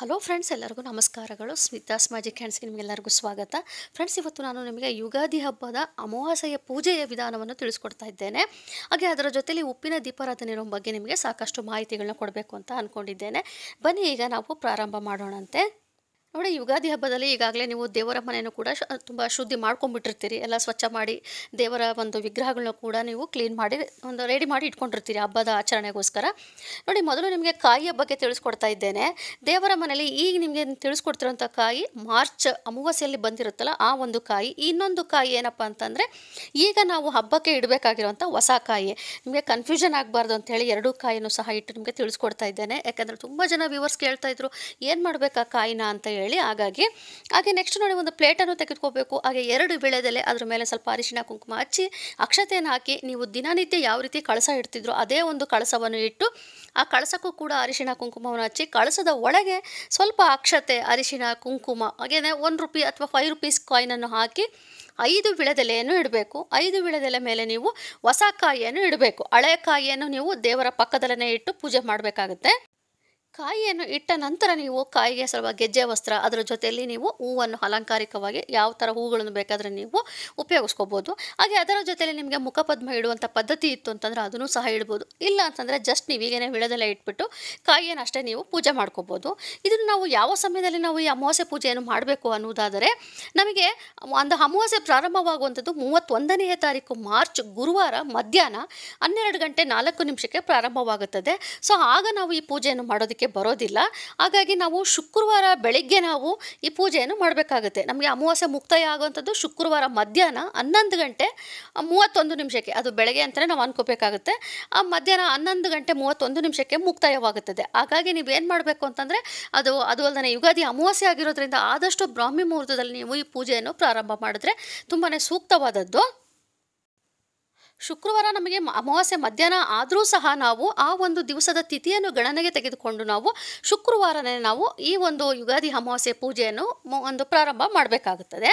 hello friends ಎಲ್ಲರಿಗೂ ನಮಸ್ಕಾರಗಳು Smitha's magic ಹ್ಯಾಂಡ್ಸ್ಗೆ ನಿಮಗೆಲ್ಲರಿಗೂ ಸ್ವಾಗತ ಫ್ರೆಂಡ್ಸ್ ಇವತ್ತು ನಾನು ನಿಮಗೆ ಯುಗಾದಿ ಹಬ್ಬದ ಅಮಾವಾಸ್ಯೆಯ ಪೂಜೆಯ ವಿಧಾನವನ್ನು ತಿಳಿಸ್ಕೊಡ್ತಾ ಇದ್ದೇನೆ ಹಾಗೆ ಅದರ ಜೊತೆಯಲ್ಲಿ ಉಪ್ಪಿನ ದೀಪಾರಾಧನೆ ಇರೋ ಬಗ್ಗೆ ನಿಮಗೆ ಸಾಕಷ್ಟು ಮಾಹಿತಿಗಳನ್ನ ಕೊಡಬೇಕು ಅಂತ ಅಂದ್ಕೊಂಡಿದ್ದೇನೆ ಬನ್ನಿ ಈಗ ನಾವು ಪ್ರಾರಂಭ ಮಾಡೋಣಂತೆ ನೋಡಿ ಯುಗಾದಿ ಹಬ್ಬದಲ್ಲಿ ಈಗಾಗಲೇ ನೀವು ದೇವರ ಮನೆಯನ್ನು ಕೂಡ ತುಂಬ ಶುದ್ಧಿ ಮಾಡ್ಕೊಂಡ್ಬಿಟ್ಟಿರ್ತೀರಿ ಎಲ್ಲ ಸ್ವಚ್ಛ ಮಾಡಿ ದೇವರ ಒಂದು ವಿಗ್ರಹಗಳನ್ನ ಕೂಡ ನೀವು ಕ್ಲೀನ್ ಮಾಡಿ ಒಂದು ರೆಡಿ ಮಾಡಿ ಇಟ್ಕೊಂಡಿರ್ತೀರಿ ಹಬ್ಬದ ಆಚರಣೆಗೋಸ್ಕರ ನೋಡಿ ಮೊದಲು ನಿಮಗೆ ಕಾಯಿಯ ಬಗ್ಗೆ ತಿಳಿಸ್ಕೊಡ್ತಾ ಇದ್ದೇನೆ ದೇವರ ಮನೆಯಲ್ಲಿ ಈಗ ನಿಮಗೆ ತಿಳಿಸ್ಕೊಡ್ತಿರೋಂಥ ಕಾಯಿ ಮಾರ್ಚ್ ಅಮಾವಾಸ್ಯೆಯಲ್ಲಿ ಬಂದಿರುತ್ತಲ್ಲ ಆ ಒಂದು ಕಾಯಿ ಇನ್ನೊಂದು ಕಾಯಿ ಏನಪ್ಪ ಅಂತಂದರೆ ಈಗ ನಾವು ಹಬ್ಬಕ್ಕೆ ಇಡಬೇಕಾಗಿರುವಂಥ ಹೊಸ ಕಾಯಿ ನಿಮಗೆ ಕನ್ಫ್ಯೂಷನ್ ಆಗಬಾರ್ದು ಅಂತೇಳಿ ಎರಡೂ ಕಾಯಿನೂ ಸಹ ಇಟ್ಟು ನಿಮಗೆ ತಿಳಿಸ್ಕೊಡ್ತಾ ಇದ್ದೇನೆ ಯಾಕಂದರೆ ತುಂಬ ಜನ ವ್ಯೂವರ್ಸ್ ಕೇಳ್ತಾಯಿದ್ರು ಏನು ಮಾಡಬೇಕಾ ಕಾಯಿನ ಅಂತ ಹೇಳಿ ಹೇಳಿ ಹಾಗಾಗಿ ಹಾಗೆ ನೆಕ್ಸ್ಟ್ ನೋಡಿ ಒಂದು ಪ್ಲೇಟನ್ನು ತೆಗೆದುಕೋಬೇಕು ಹಾಗೆ ಎರಡು ಬೆಳೆದಲ್ಲೇ ಅದರ ಮೇಲೆ ಸ್ವಲ್ಪ ಅರಿಶಿನ ಕುಂಕುಮ ಹಚ್ಚಿ ಅಕ್ಷತೆಯನ್ನು ಹಾಕಿ ನೀವು ದಿನನಿತ್ಯ ಯಾವ ರೀತಿ ಕಳಸ ಇಡ್ತಿದ್ರು ಅದೇ ಒಂದು ಕಳಸವನ್ನು ಇಟ್ಟು ಆ ಕಳಸಕ್ಕೂ ಕೂಡ ಅರಿಶಿನ ಕುಂಕುಮವನ್ನು ಹಚ್ಚಿ ಕಳಸದ ಒಳಗೆ ಸ್ವಲ್ಪ ಅಕ್ಷತೆ ಅರಿಶಿನ ಕುಂಕುಮ ಹಾಗೆಯೇ ಒನ್ ರುಪಿ ಅಥವಾ ಫೈವ್ ರುಪೀಸ್ ಕಾಯಿನನ್ನು ಹಾಕಿ ಐದು ವಿಳೆದೆಲೆಯನ್ನು ಇಡಬೇಕು ಐದು ವಿಳೆದೆಲೆ ಮೇಲೆ ನೀವು ಹೊಸ ಕಾಯಿಯನ್ನು ಇಡಬೇಕು ಹಳೆಯ ಕಾಯಿಯನ್ನು ನೀವು ದೇವರ ಪಕ್ಕದಲ್ಲೇ ಇಟ್ಟು ಪೂಜೆ ಮಾಡಬೇಕಾಗುತ್ತೆ ಕಾಯಿಯನ್ನು ಇಟ್ಟ ನಂತರ ನೀವು ಕಾಯಿಗೆ ಸ್ವಲ್ಪ ಗೆಜ್ಜೆ ವಸ್ತ್ರ ಅದರ ಜೊತೆಯಲ್ಲಿ ನೀವು ಹೂವನ್ನು ಅಲಂಕಾರಿಕವಾಗಿ ಯಾವ ಥರ ಹೂಗಳನ್ನು ಬೇಕಾದರೆ ನೀವು ಉಪಯೋಗಿಸ್ಕೋಬೋದು ಹಾಗೆ ಅದರ ಜೊತೆಯಲ್ಲಿ ನಿಮಗೆ ಮುಖಪದ್ಮ ಇಡುವಂಥ ಪದ್ಧತಿ ಇತ್ತು ಅಂತಂದರೆ ಅದನ್ನು ಸಹ ಇಡ್ಬೋದು ಇಲ್ಲ ಅಂತಂದರೆ ಜಸ್ಟ್ ನೀವು ಈಗೇನೆ ವಿಳದೆಲ್ಲ ಇಟ್ಬಿಟ್ಟು ಕಾಯಿಯನ್ನು ಅಷ್ಟೇ ನೀವು ಪೂಜೆ ಮಾಡ್ಕೋಬೋದು ಇದನ್ನು ನಾವು ಯಾವ ಸಮಯದಲ್ಲಿ ನಾವು ಈ ಅಮಾವಾಸ್ಯೆ ಪೂಜೆಯನ್ನು ಮಾಡಬೇಕು ಅನ್ನೋದಾದರೆ ನಮಗೆ ಒಂದು ಅಮಾವಾಸ್ಯೆ ಪ್ರಾರಂಭವಾಗುವಂಥದ್ದು ಮೂವತ್ತೊಂದನೆಯ ತಾರೀಕು ಮಾರ್ಚ್ ಗುರುವಾರ ಮಧ್ಯಾಹ್ನ ಹನ್ನೆರಡು ಗಂಟೆ ನಾಲ್ಕು ನಿಮಿಷಕ್ಕೆ ಪ್ರಾರಂಭವಾಗುತ್ತದೆ ಸೊ ಆಗ ನಾವು ಈ ಪೂಜೆಯನ್ನು ಮಾಡೋದಕ್ಕೆ ಬರೋದಿಲ್ಲ ಹಾಗಾಗಿ ನಾವು ಶುಕ್ರವಾರ ಬೆಳಗ್ಗೆ ನಾವು ಈ ಪೂಜೆಯನ್ನು ಮಾಡಬೇಕಾಗುತ್ತೆ ನಮಗೆ ಅಮಾವಾಸ್ಯೆ ಮುಕ್ತಾಯ ಆಗುವಂಥದ್ದು ಶುಕ್ರವಾರ ಮಧ್ಯಾಹ್ನ ಹನ್ನೊಂದು ಗಂಟೆ ಮೂವತ್ತೊಂದು ನಿಮಿಷಕ್ಕೆ ಅದು ಬೆಳಗ್ಗೆ ಅಂತಲೇ ನಾವು ಅನ್ಕೋಬೇಕಾಗುತ್ತೆ ಆ ಮಧ್ಯಾಹ್ನ ಹನ್ನೊಂದು ಗಂಟೆ ಮೂವತ್ತೊಂದು ನಿಮಿಷಕ್ಕೆ ಮುಕ್ತಾಯವಾಗುತ್ತದೆ ಹಾಗಾಗಿ ನೀವು ಏನು ಮಾಡಬೇಕು ಅಂತಂದರೆ ಅದು ಅದು ಅಲ್ಲದೆ ಯುಗಾದಿ ಅಮಾವಾಸ್ಯೆ ಆಗಿರೋದ್ರಿಂದ ಆದಷ್ಟು ಬ್ರಾಹ್ಮಿ ಮುಹೂರ್ತದಲ್ಲಿ ನೀವು ಈ ಪೂಜೆಯನ್ನು ಪ್ರಾರಂಭ ಮಾಡಿದ್ರೆ ತುಂಬಾ ಸೂಕ್ತವಾದದ್ದು ಶುಕ್ರವಾರ ನಮಗೆ ಅಮಾವಾಸ್ಯೆ ಮಧ್ಯಾಹ್ನ ಆದರೂ ಸಹ ನಾವು ಆ ಒಂದು ದಿವಸದ ತಿಥಿಯನ್ನು ಗಣನೆಗೆ ತೆಗೆದುಕೊಂಡು ನಾವು ಶುಕ್ರವಾರನೇ ನಾವು ಈ ಒಂದು ಯುಗಾದಿ ಅಮಾವಾಸ್ಯೆ ಪೂಜೆಯನ್ನು ಒಂದು ಪ್ರಾರಂಭ ಮಾಡಬೇಕಾಗುತ್ತದೆ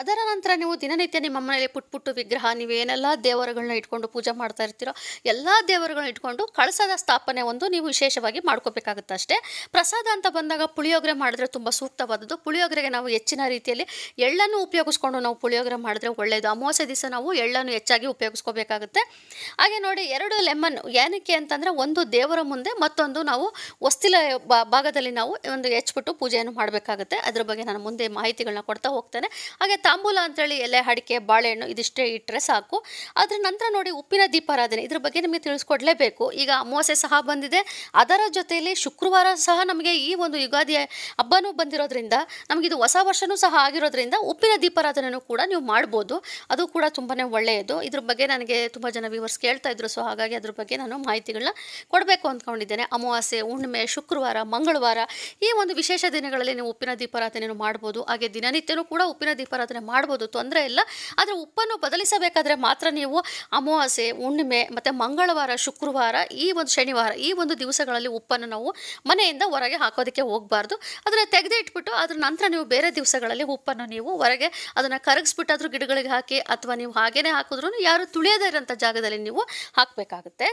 ಅದರ ನಂತರ ನೀವು ದಿನನಿತ್ಯ ನಿಮ್ಮ ಮನೆಯಲ್ಲಿ ಪುಟ್ಪುಟ್ಟು ಪುಟ್ಟು ವಿಗ್ರಹ ನೀವು ಏನೆಲ್ಲ ದೇವರುಗಳನ್ನ ಇಟ್ಕೊಂಡು ಪೂಜೆ ಮಾಡ್ತಾ ಇರ್ತೀರೋ ಎಲ್ಲ ದೇವರುಗಳನ್ನ ಇಟ್ಕೊಂಡು ಕಳಸದ ಸ್ಥಾಪನೆ ಒಂದು ನೀವು ವಿಶೇಷವಾಗಿ ಮಾಡ್ಕೋಬೇಕಾಗುತ್ತೆ ಅಷ್ಟೇ ಪ್ರಸಾದ ಅಂತ ಬಂದಾಗ ಪುಳಿಯೋಗರೆ ಮಾಡಿದ್ರೆ ತುಂಬ ಸೂಕ್ತವಾದದ್ದು ಪುಳಿಯೋಗರೆಗೆ ನಾವು ಹೆಚ್ಚಿನ ರೀತಿಯಲ್ಲಿ ಎಳ್ಳನ್ನು ಉಪಯೋಗಿಸ್ಕೊಂಡು ನಾವು ಪುಳಿಯೋಗರೆ ಮಾಡಿದ್ರೆ ಒಳ್ಳೆಯದು ಅಮಾವಾಸ್ಯ ದಿವಸ ನಾವು ಎಳ್ಳನ್ನು ಹೆಚ್ಚಾಗಿ ಉಪಯೋಗಿಸ್ಕೋಬೇಕಾಗುತ್ತೆ ಹಾಗೆ ನೋಡಿ ಎರಡು ಲೆಮನ್ ಏನಕ್ಕೆ ಅಂತಂದರೆ ಒಂದು ದೇವರ ಮುಂದೆ ಮತ್ತೊಂದು ನಾವು ಹೊಸ್ತಿಲ ಭಾಗದಲ್ಲಿ ನಾವು ಒಂದು ಹೆಚ್ಚಿಬಿಟ್ಟು ಪೂಜೆಯನ್ನು ಮಾಡಬೇಕಾಗುತ್ತೆ ಅದ್ರ ಬಗ್ಗೆ ನಾನು ಮುಂದೆ ಮಾಹಿತಿಗಳನ್ನ ಕೊಡ್ತಾ ಹೋಗ್ತೇನೆ ಹಾಗೆ ತಾಂಬೂಲ ಅಂತೇಳಿ ಎಲೆ ಅಡಿಕೆ ಬಾಳೆಹಣ್ಣು ಇದಿಷ್ಟೇ ಇಟ್ಟರೆ ಸಾಕು ಅದರ ನಂತರ ನೋಡಿ ಉಪ್ಪಿನ ದೀಪಾರಾಧನೆ ಇದ್ರ ಬಗ್ಗೆ ನಿಮಗೆ ತಿಳಿಸ್ಕೊಡ್ಲೇಬೇಕು ಈಗ ಅಮಾವಾಸ್ಯೆ ಸಹ ಬಂದಿದೆ ಅದರ ಜೊತೆಯಲ್ಲಿ ಶುಕ್ರವಾರ ಸಹ ನಮಗೆ ಈ ಒಂದು ಯುಗಾದಿ ಹಬ್ಬನೂ ಬಂದಿರೋದ್ರಿಂದ ನಮಗಿದು ಹೊಸ ವರ್ಷವೂ ಸಹ ಆಗಿರೋದ್ರಿಂದ ಉಪ್ಪಿನ ದೀಪಾರಾಧನೆಯೂ ಕೂಡ ನೀವು ಮಾಡ್ಬೋದು ಅದು ಕೂಡ ತುಂಬಾ ಒಳ್ಳೆಯದು ಇದ್ರ ಬಗ್ಗೆ ನನಗೆ ತುಂಬ ಜನ ವಿವರ್ಸ್ ಕೇಳ್ತಾ ಇದ್ರು ಸೊ ಹಾಗಾಗಿ ಅದ್ರ ಬಗ್ಗೆ ನಾನು ಮಾಹಿತಿಗಳನ್ನ ಕೊಡಬೇಕು ಅಂದ್ಕೊಂಡಿದ್ದೇನೆ ಅಮಾವಾಸ್ಯೆ ಹುಣ್ಣಿಮೆ ಶುಕ್ರವಾರ ಮಂಗಳವಾರ ಈ ಒಂದು ವಿಶೇಷ ದಿನಗಳಲ್ಲಿ ನೀವು ಉಪ್ಪಿನ ದೀಪಾರಾಧನೆಯನ್ನು ಮಾಡ್ಬೋದು ಹಾಗೆ ದಿನನಿತ್ಯನೂ ಕೂಡ ಉಪ್ಪಿನ ದೀಪಾರಾಧನೆ ಸಂಪಾದನೆ ಮಾಡ್ಬೋದು ತೊಂದರೆ ಇಲ್ಲ ಆದರೆ ಉಪ್ಪನ್ನು ಬದಲಿಸಬೇಕಾದ್ರೆ ಮಾತ್ರ ನೀವು ಅಮಾವಾಸ್ಯೆ ಹುಣ್ಣಿಮೆ ಮತ್ತು ಮಂಗಳವಾರ ಶುಕ್ರವಾರ ಈ ಒಂದು ಶನಿವಾರ ಈ ಒಂದು ದಿವಸಗಳಲ್ಲಿ ಉಪ್ಪನ್ನು ನಾವು ಮನೆಯಿಂದ ಹೊರಗೆ ಹಾಕೋದಕ್ಕೆ ಹೋಗಬಾರ್ದು ಅದನ್ನು ತೆಗೆದು ಇಟ್ಬಿಟ್ಟು ಅದರ ನಂತರ ನೀವು ಬೇರೆ ದಿವಸಗಳಲ್ಲಿ ಉಪ್ಪನ್ನು ನೀವು ಹೊರಗೆ ಅದನ್ನು ಕರಗಿಸ್ಬಿಟ್ಟಾದ್ರೂ ಗಿಡಗಳಿಗೆ ಹಾಕಿ ಅಥವಾ ನೀವು ಹಾಗೇನೆ ಹಾಕಿದ್ರೂ ಯಾರು ತುಳಿಯದೇ ಇರೋಂಥ ಜಾಗದಲ್ಲಿ ನೀವು ಹಾಕಬೇಕಾಗುತ್ತೆ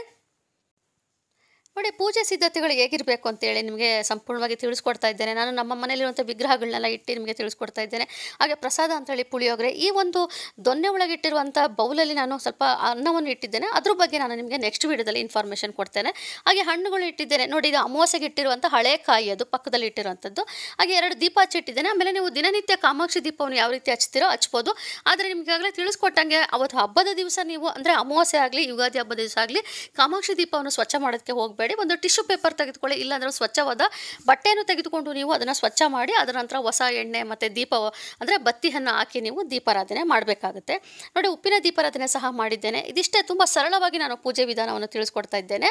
ನೋಡಿ ಪೂಜೆ ಸಿದ್ಧತೆಗಳು ಹೇಗಿರಬೇಕು ಅಂತೇಳಿ ನಿಮಗೆ ಸಂಪೂರ್ಣವಾಗಿ ತಿಳಿಸ್ಕೊಡ್ತಾ ಇದ್ದೇನೆ ನಾನು ನಮ್ಮ ಮನೆಯಲ್ಲಿರುವಂಥ ವಿಗ್ರಹಗಳನ್ನೆಲ್ಲ ಇಟ್ಟು ನಿಮಗೆ ತಿಳಿಸ್ಕೊಡ್ತಾ ಇದ್ದೇನೆ ಹಾಗೆ ಪ್ರಸಾದ ಅಂತೇಳಿ ಪುಳಿಯೋಗರೆ ಈ ಒಂದು ದೊನ್ನೆ ಒಳಗಿಟ್ಟಿರುವಂಥ ಬೌಲಲ್ಲಿ ನಾನು ಸ್ವಲ್ಪ ಅನ್ನವನ್ನು ಇಟ್ಟಿದ್ದೇನೆ ಅದ್ರ ಬಗ್ಗೆ ನಾನು ನಿಮಗೆ ನೆಕ್ಸ್ಟ್ ವೀಡಿಯೋದಲ್ಲಿ ಇನ್ಫಾರ್ಮೇಷನ್ ಕೊಡ್ತೇನೆ ಹಾಗೆ ಹಣ್ಣುಗಳು ಇಟ್ಟಿದ್ದೇನೆ ನೋಡಿ ಇದು ಅಮಾವಾಸ್ಯೆಗೆ ಇಟ್ಟಿರುವಂಥ ಹಳೆ ಕಾಯಿ ಅದು ಪಕ್ಕದಲ್ಲಿ ಇಟ್ಟಿರುವಂಥದ್ದು ಹಾಗೆ ಎರಡು ದೀಪ ಹಚ್ಚಿಟ್ಟಿದ್ದೇನೆ ಆಮೇಲೆ ನೀವು ದಿನನಿತ್ಯ ಕಾಮಾಕ್ಷಿ ದೀಪವನ್ನು ಯಾವ ರೀತಿ ಹಚ್ತೀರೋ ಹಚ್ಬೋದು ಆದರೆ ನಿಮಗಾಗಲೇ ತಿಳಿಸ್ಕೊಟ್ಟಂಗೆ ಅವತ್ತು ಹಬ್ಬದ ದಿವಸ ನೀವು ಅಂದರೆ ಅಮಾವಾಸ್ಯೆ ಆಗಲಿ ಯುಗಾದಿ ಹಬ್ಬದ ದಿವಸ ಆಗಲಿ ಕಾಮಾಕ್ಷಿ ದೀಪವನ್ನು ಸ್ವಚ್ಛ ಮಾಡೋದಕ್ಕೆ ಹೋಗಬೇಡಿ ಒಂದು ಟಿಶ್ಯೂ ಪೇಪರ್ ತೆಗೆದುಕೊಳ್ಳಿ ಇಲ್ಲಾಂದರೆ ಸ್ವಚ್ಛವಾದ ಬಟ್ಟೆಯನ್ನು ತೆಗೆದುಕೊಂಡು ನೀವು ಅದನ್ನು ಸ್ವಚ್ಛ ಮಾಡಿ ಅದರ ನಂತರ ಹೊಸ ಎಣ್ಣೆ ಮತ್ತು ದೀಪ ಅಂದರೆ ಬತ್ತಿಯನ್ನು ಹಾಕಿ ನೀವು ದೀಪಾರಾಧನೆ ಮಾಡಬೇಕಾಗುತ್ತೆ ನೋಡಿ ಉಪ್ಪಿನ ದೀಪಾರಾಧನೆ ಸಹ ಮಾಡಿದ್ದೇನೆ ಇದಿಷ್ಟೇ ತುಂಬ ಸರಳವಾಗಿ ನಾನು ಪೂಜೆ ವಿಧಾನವನ್ನು ತಿಳಿಸ್ಕೊಡ್ತಾ ಇದ್ದೇನೆ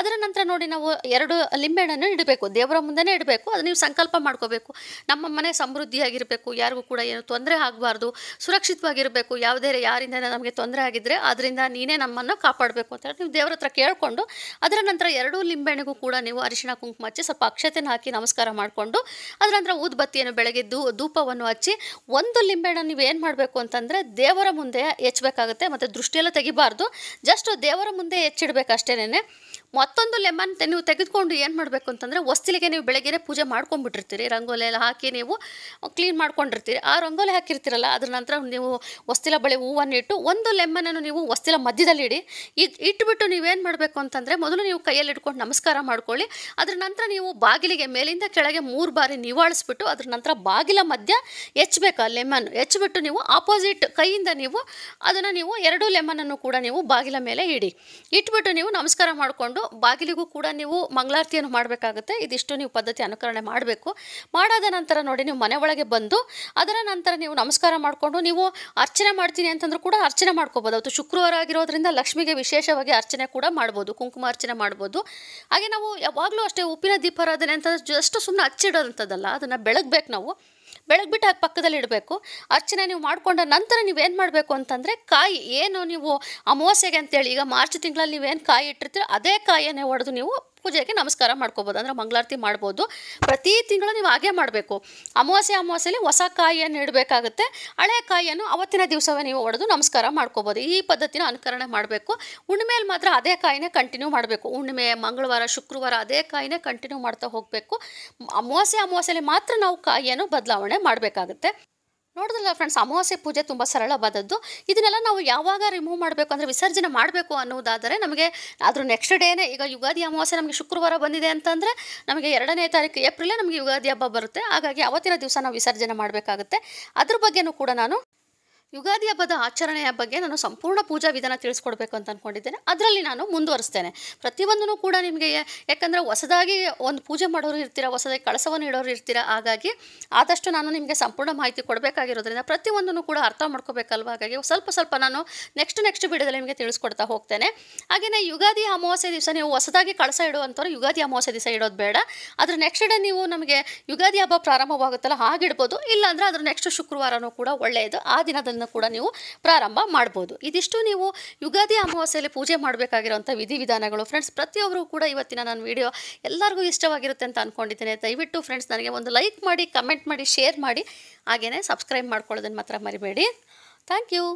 ಅದರ ನಂತರ ನೋಡಿ ನಾವು ಎರಡು ಲಿಂಬೆಹಣ್ಣನ್ನು ಇಡಬೇಕು ದೇವರ ಮುಂದೆನೇ ಇಡಬೇಕು ಅದು ನೀವು ಸಂಕಲ್ಪ ಮಾಡ್ಕೋಬೇಕು ನಮ್ಮ ಮನೆ ಸಮೃದ್ಧಿಯಾಗಿರಬೇಕು ಯಾರಿಗೂ ಕೂಡ ಏನು ತೊಂದರೆ ಆಗಬಾರ್ದು ಸುರಕ್ಷಿತವಾಗಿರಬೇಕು ಯಾವುದೇ ಯಾರಿಂದ ನಮಗೆ ತೊಂದರೆ ಆಗಿದ್ದರೆ ಅದರಿಂದ ನೀನೇ ನಮ್ಮನ್ನು ಕಾಪಾಡಬೇಕು ಅಂತ ಹೇಳಿ ನೀವು ದೇವರ ಹತ್ರ ಕೇಳಿಕೊಂಡು ಅದರ ನಂತರ ಎರಡು ಎರಡು ಲಿಂಬೆಹಣ್ಣಿಗೂ ಕೂಡ ನೀವು ಅರಿಶಿಣ ಕುಂಕುಮ ಹಚ್ಚಿ ಸ್ವಲ್ಪ ಅಕ್ಷತೆನ ಹಾಕಿ ನಮಸ್ಕಾರ ಮಾಡಿಕೊಂಡು ಅದರ ನಂತರ ಊದ್ಬತ್ತಿಯನ್ನು ಬೆಳಗ್ಗೆ ದೂ ಧೂಪವನ್ನು ಹಚ್ಚಿ ಒಂದು ಲಿಂಬೆಣ್ಣ ನೀವು ಏನು ಮಾಡಬೇಕು ಅಂತಂದರೆ ದೇವರ ಮುಂದೆ ಹೆಚ್ಚಬೇಕಾಗುತ್ತೆ ಮತ್ತು ದೃಷ್ಟಿಯೆಲ್ಲ ತೆಗಿಬಾರ್ದು ಜಸ್ಟ್ ದೇವರ ಮುಂದೆ ಹೆಚ್ಚಿಡಬೇಕು ಮತ್ತೊಂದು ಲೆಮನ್ ನೀವು ತೆಗೆದುಕೊಂಡು ಏನು ಮಾಡಬೇಕು ಅಂತಂದರೆ ಹೊಸ್ತಿಲಿಗೆ ನೀವು ಬೆಳಗ್ಗೆನೇ ಪೂಜೆ ಮಾಡ್ಕೊಂಡ್ಬಿಟ್ಟಿರ್ತೀರಿ ರಂಗೋಲಿ ಎಲ್ಲ ಹಾಕಿ ನೀವು ಕ್ಲೀನ್ ಮಾಡ್ಕೊಂಡಿರ್ತೀರಿ ಆ ರಂಗೋಲಿ ಹಾಕಿರ್ತೀರಲ್ಲ ಅದರ ನಂತರ ನೀವು ಹೊಸ್ತಿಲ ಬಳಿ ಹೂವನ್ನು ಇಟ್ಟು ಒಂದು ಲೆಮನನ್ನು ನೀವು ಹೊಸ್ತಿಲ ಮಧ್ಯದಲ್ಲಿ ಇಡಿ ಇದು ಇಟ್ಬಿಟ್ಟು ನೀವೇನು ಮಾಡಬೇಕು ಅಂತಂದರೆ ಮೊದಲು ನೀವು ಕೈಯಲ್ಲಿ ಇಟ್ಕೊಂಡು ನಮಸ್ಕಾರ ಮಾಡ್ಕೊಳ್ಳಿ ಅದರ ನಂತರ ನೀವು ಬಾಗಿಲಿಗೆ ಮೇಲಿಂದ ಕೆಳಗೆ ಮೂರು ಬಾರಿ ನಿವಾಳಿಸ್ಬಿಟ್ಟು ಅದರ ನಂತರ ಬಾಗಿಲ ಮಧ್ಯ ಹೆಚ್ಚಬೇಕು ಆ ಲೆಮನ್ ಹೆಚ್ಚಿಬಿಟ್ಟು ನೀವು ಆಪೋಸಿಟ್ ಕೈಯಿಂದ ನೀವು ಅದನ್ನು ನೀವು ಎರಡು ಲೆಮನನ್ನು ಕೂಡ ನೀವು ಬಾಗಿಲ ಮೇಲೆ ಇಡಿ ಇಟ್ಬಿಟ್ಟು ನೀವು ನಮಸ್ಕಾರ ಮಾಡಿಕೊಂಡು ಮಾಡಿಕೊಂಡು ಬಾಗಿಲಿಗೂ ಕೂಡ ನೀವು ಮಂಗಳಾರತಿಯನ್ನು ಮಾಡಬೇಕಾಗುತ್ತೆ ಇದಿಷ್ಟು ನೀವು ಪದ್ಧತಿ ಅನುಕರಣೆ ಮಾಡಬೇಕು ಮಾಡಾದ ನಂತರ ನೋಡಿ ನೀವು ಮನೆ ಒಳಗೆ ಬಂದು ಅದರ ನಂತರ ನೀವು ನಮಸ್ಕಾರ ಮಾಡಿಕೊಂಡು ನೀವು ಅರ್ಚನೆ ಮಾಡ್ತೀನಿ ಅಂತಂದ್ರೂ ಕೂಡ ಅರ್ಚನೆ ಮಾಡ್ಕೋಬೋದು ಅವತ್ತು ಶುಕ್ರವಾರ ಆಗಿರೋದ್ರಿಂದ ಲಕ್ಷ್ಮಿಗೆ ವಿಶೇಷವಾಗಿ ಅರ್ಚನೆ ಕೂಡ ಮಾಡ್ಬೋದು ಕುಂಕುಮ ಅರ್ಚನೆ ಮಾಡ್ಬೋದು ಹಾಗೆ ನಾವು ಯಾವಾಗಲೂ ಅಷ್ಟೇ ಉಪ್ಪಿನ ದೀಪಾರಾಧನೆ ಅಂತಂದ್ರೆ ಜಸ್ಟ್ ಸುಮ್ಮನೆ ಹಚ್ಚಿಡೋದಂಥದ್ದಲ್ಲ ಅದನ್ನು ಬೆಳಗ್ಬೇಕು ನಾವು ಬೆಳಗ್ಗೆ ಬಿಟ್ಟು ಅದು ಪಕ್ಕದಲ್ಲಿ ಇಡಬೇಕು ಅರ್ಚನೆ ನೀವು ಮಾಡಿಕೊಂಡ ನಂತರ ನೀವೇನು ಮಾಡಬೇಕು ಅಂತಂದರೆ ಕಾಯಿ ಏನು ನೀವು ಅಮಾವಾಸ್ಯೆಗೆ ಅಂತೇಳಿ ಈಗ ಮಾರ್ಚ್ ತಿಂಗಳಲ್ಲಿ ನೀವೇನು ಕಾಯಿ ಇಟ್ಟಿರ್ತೀರ ಅದೇ ಕಾಯಿಯನ್ನೇ ಹೊಡೆದು ನೀವು ಪೂಜೆಗೆ ನಮಸ್ಕಾರ ಮಾಡ್ಕೋಬೋದು ಅಂದರೆ ಮಂಗಳಾರತಿ ಮಾಡ್ಬೋದು ಪ್ರತಿ ತಿಂಗಳು ನೀವು ಹಾಗೆ ಮಾಡಬೇಕು ಅಮಾವಾಸ್ಯೆ ಅಮಾವಾಸ್ಯೆಯಲ್ಲಿ ಹೊಸ ಕಾಯಿಯನ್ನು ಇಡಬೇಕಾಗುತ್ತೆ ಹಳೆ ಕಾಯಿಯನ್ನು ಅವತ್ತಿನ ದಿವಸವೇ ನೀವು ಹೊಡೆದು ನಮಸ್ಕಾರ ಮಾಡ್ಕೋಬೋದು ಈ ಪದ್ಧತಿನ ಅನುಕರಣೆ ಮಾಡಬೇಕು ಹುಣ್ಣಿಮೆಯಲ್ಲಿ ಮಾತ್ರ ಅದೇ ಕಾಯಿನೇ ಕಂಟಿನ್ಯೂ ಮಾಡಬೇಕು ಹುಣ್ಣಿಮೆ ಮಂಗಳವಾರ ಶುಕ್ರವಾರ ಅದೇ ಕಾಯಿನೇ ಕಂಟಿನ್ಯೂ ಮಾಡ್ತಾ ಹೋಗಬೇಕು ಅಮಾವಾಸ್ಯೆ ಅಮಾವಾಸ್ಯೆಯಲ್ಲಿ ಮಾತ್ರ ನಾವು ಕಾಯಿಯನ್ನು ಬದಲಾವಣೆ ಮಾಡಬೇಕಾಗುತ್ತೆ ನೋಡಿದ್ರಲ್ಲ ಫ್ರೆಂಡ್ಸ್ ಅಮಾವಾಸ್ಯೆ ಪೂಜೆ ತುಂಬ ಸರಳವಾದದ್ದು ಇದನ್ನೆಲ್ಲ ನಾವು ಯಾವಾಗ ರಿಮೂವ್ ಮಾಡಬೇಕು ಅಂದರೆ ವಿಸರ್ಜನೆ ಮಾಡಬೇಕು ಅನ್ನೋದಾದರೆ ನಮಗೆ ಅದ್ರ ನೆಕ್ಸ್ಟ್ ಡೇನೇ ಈಗ ಯುಗಾದಿ ಅಮಾವಾಸ್ಯೆ ನಮಗೆ ಶುಕ್ರವಾರ ಬಂದಿದೆ ಅಂತಂದರೆ ನಮಗೆ ಎರಡನೇ ತಾರೀಕು ಏಪ್ರಿಲೇ ನಮಗೆ ಯುಗಾದಿ ಹಬ್ಬ ಬರುತ್ತೆ ಹಾಗಾಗಿ ಅವತ್ತಿನ ದಿವಸ ನಾವು ವಿಸರ್ಜನೆ ಮಾಡಬೇಕಾಗುತ್ತೆ ಅದ್ರ ಬಗ್ಗೆನೂ ಕೂಡ ನಾನು ಯುಗಾದಿ ಹಬ್ಬದ ಆಚರಣೆಯ ಬಗ್ಗೆ ನಾನು ಸಂಪೂರ್ಣ ಪೂಜಾ ವಿಧಾನ ತಿಳಿಸ್ಕೊಡ್ಬೇಕು ಅಂತ ಅಂದ್ಕೊಂಡಿದ್ದೇನೆ ಅದರಲ್ಲಿ ನಾನು ಮುಂದುವರಿಸ್ತೇನೆ ಪ್ರತಿಯೊಂದನ್ನು ಕೂಡ ನಿಮಗೆ ಯಾಕಂದರೆ ಹೊಸದಾಗಿ ಒಂದು ಪೂಜೆ ಮಾಡೋರು ಇರ್ತೀರಾ ಹೊಸದಾಗಿ ಕಳಸವನ್ನು ಇಡೋರು ಇರ್ತೀರಾ ಹಾಗಾಗಿ ಆದಷ್ಟು ನಾನು ನಿಮಗೆ ಸಂಪೂರ್ಣ ಮಾಹಿತಿ ಕೊಡಬೇಕಾಗಿರೋದ್ರಿಂದ ಪ್ರತಿಯೊಂದನ್ನು ಕೂಡ ಅರ್ಥ ಮಾಡ್ಕೋಬೇಕಲ್ವ ಹಾಗಾಗಿ ಸ್ವಲ್ಪ ಸ್ವಲ್ಪ ನಾನು ನೆಕ್ಸ್ಟ್ ನೆಕ್ಸ್ಟ್ ವಿಡಿಯೋದಲ್ಲಿ ನಿಮಗೆ ತಿಳಿಸ್ಕೊಡ್ತಾ ಹೋಗ್ತೇನೆ ಹಾಗೆಯೇ ಯುಗಾದಿ ಅಮಾವಾಸ್ಯೆ ದಿವಸ ನೀವು ಹೊಸದಾಗಿ ಕಳಸ ಇಡುವಂಥವ್ರು ಯುಗಾದಿ ಅಮಾವಾಸ್ಯೆ ದಿವಸ ಇಡೋದು ಬೇಡ ಆದರೆ ನೆಕ್ಸ್ಟ್ ಡೇ ನೀವು ನಮಗೆ ಯುಗಾದಿ ಹಬ್ಬ ಪ್ರಾರಂಭವಾಗುತ್ತಲ್ಲ ಹಾಗಿಡ್ಬೋದು ಇಲ್ಲಾಂದರೆ ಅದ್ರ ನೆಕ್ಸ್ಟ್ ಶುಕ್ರವಾರನೂ ಕೂಡ ಒಳ್ಳೆಯದು ಆ ದಿನದಂದು ಪೂಜೆಗಳನ್ನು ಕೂಡ ನೀವು ಪ್ರಾರಂಭ ಮಾಡ್ಬೋದು ಇದಿಷ್ಟು ನೀವು ಯುಗಾದಿ ಅಮಾವಾಸ್ಯೆಯಲ್ಲಿ ಪೂಜೆ ಮಾಡಬೇಕಾಗಿರುವಂಥ ವಿಧಿವಿಧಾನಗಳು ಫ್ರೆಂಡ್ಸ್ ಪ್ರತಿಯೊಬ್ಬರು ಕೂಡ ಇವತ್ತಿನ ನಾನು ವಿಡಿಯೋ ಎಲ್ಲರಿಗೂ ಇಷ್ಟವಾಗಿರುತ್ತೆ ಅಂತ ಅಂದ್ಕೊಂಡಿದ್ದೇನೆ ದಯವಿಟ್ಟು ಫ್ರೆಂಡ್ಸ್ ನನಗೆ ಒಂದು ಲೈಕ್ ಮಾಡಿ ಕಮೆಂಟ್ ಮಾಡಿ ಶೇರ್ ಮಾಡಿ ಹಾಗೆಯೇ ಸಬ್ಸ್ಕ್ರೈಬ್ ಮಾಡ್ಕೊಳ್ಳೋದನ್ನು ಮಾತ್ರ ಮರಿಬೇಡಿ ಥ್ಯಾಂಕ್ ಯು